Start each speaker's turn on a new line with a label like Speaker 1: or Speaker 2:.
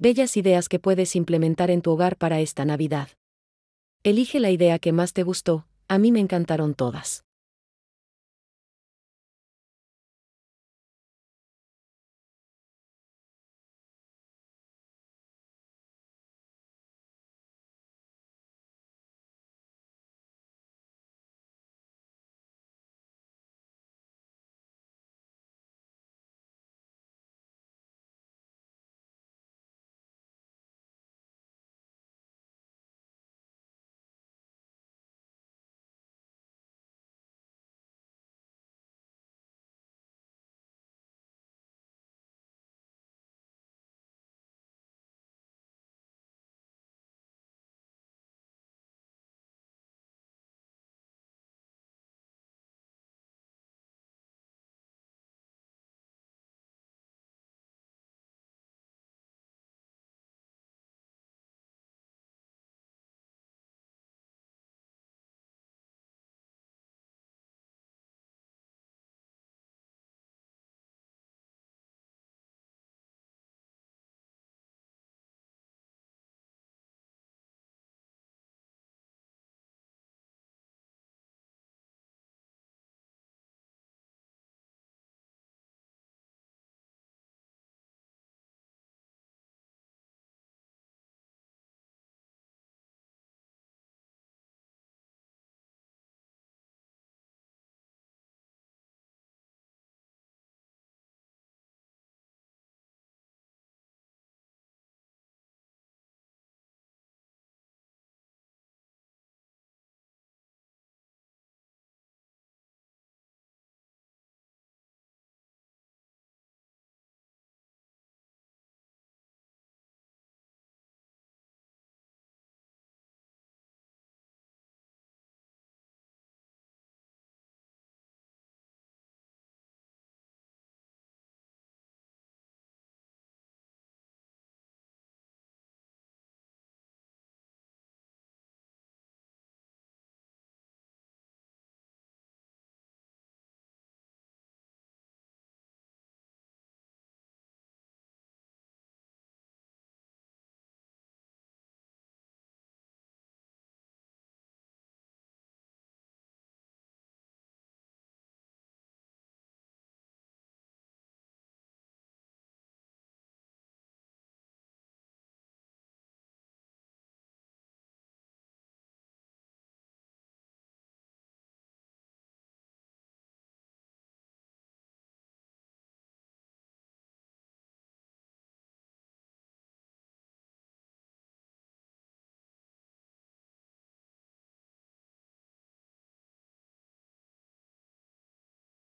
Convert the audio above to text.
Speaker 1: bellas ideas que puedes implementar en tu hogar para esta Navidad. Elige la idea que más te gustó, a mí me encantaron todas.